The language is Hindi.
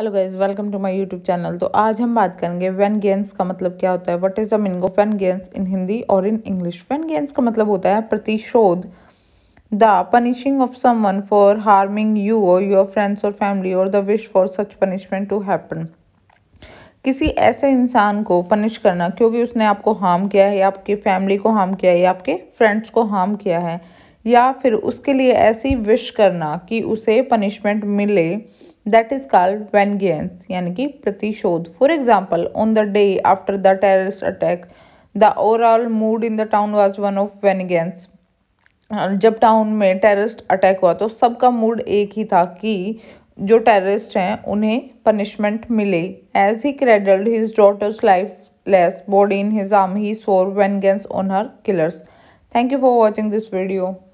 hello guys welcome to my YouTube channel तो आज हम बात करेंगे वेन गेंस का मतलब क्या होता है what is the meaning of vengeance in Hindi और इन इंग्लिश वेन गेंस का मतलब होता है प्रतिशोध the punishing of someone for harming you और योर फ्रेंड्स और फैमिली और the wish for such punishment to happen किसी ऐसे इंसान को पनिश करना क्योंकि उसने आपको हार्म किया है या आपकी फैमिली को हार्म किया है या आपके फ्रेंड्स को हार्म किया है या फिर उसके लिए ऐसी विश करना कि उसे पनिशमेंट मिले दैट इज कॉल्ड वेनगेंस यानी कि प्रतिशोध for example on the day after the terrorist attack the overall mood in the town was one of vengeance जब टाउन में टेररिस्ट अटैक हुआ तो सबका मूड एक ही था कि जो टेररिस्ट हैं उन्हें पनिशमेंट मिले as he cradled his daughter's lifeless body in his arm he swore vengeance on her killers thank you for watching this video